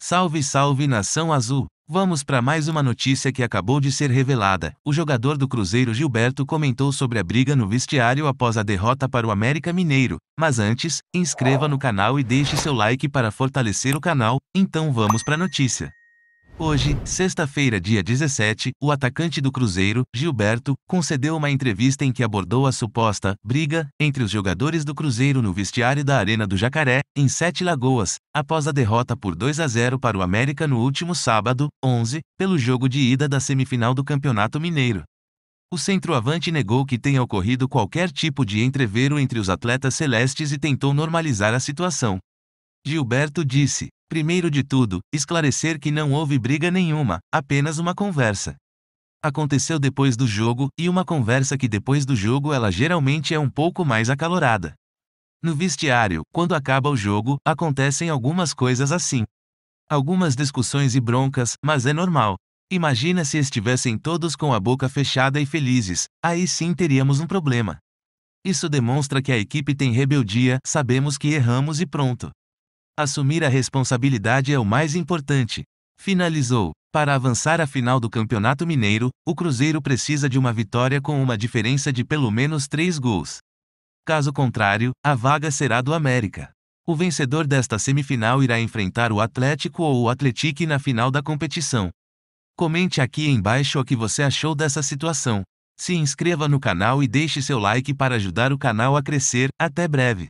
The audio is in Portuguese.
Salve, salve nação azul! Vamos para mais uma notícia que acabou de ser revelada. O jogador do Cruzeiro Gilberto comentou sobre a briga no vestiário após a derrota para o América Mineiro. Mas antes, inscreva no canal e deixe seu like para fortalecer o canal. Então vamos para a notícia. Hoje, sexta-feira, dia 17, o atacante do Cruzeiro, Gilberto, concedeu uma entrevista em que abordou a suposta briga entre os jogadores do Cruzeiro no vestiário da Arena do Jacaré, em Sete Lagoas, após a derrota por 2 a 0 para o América no último sábado, 11, pelo jogo de ida da semifinal do Campeonato Mineiro. O centroavante negou que tenha ocorrido qualquer tipo de entrevero entre os atletas celestes e tentou normalizar a situação. Gilberto disse: primeiro de tudo, esclarecer que não houve briga nenhuma, apenas uma conversa. Aconteceu depois do jogo, e uma conversa que depois do jogo ela geralmente é um pouco mais acalorada. No vestiário, quando acaba o jogo, acontecem algumas coisas assim. Algumas discussões e broncas, mas é normal. Imagina se estivessem todos com a boca fechada e felizes, aí sim teríamos um problema. Isso demonstra que a equipe tem rebeldia, sabemos que erramos e pronto. Assumir a responsabilidade é o mais importante. Finalizou. Para avançar à final do Campeonato Mineiro, o Cruzeiro precisa de uma vitória com uma diferença de pelo menos três gols. Caso contrário, a vaga será do América. O vencedor desta semifinal irá enfrentar o Atlético ou o Atletique na final da competição. Comente aqui embaixo o que você achou dessa situação. Se inscreva no canal e deixe seu like para ajudar o canal a crescer. Até breve!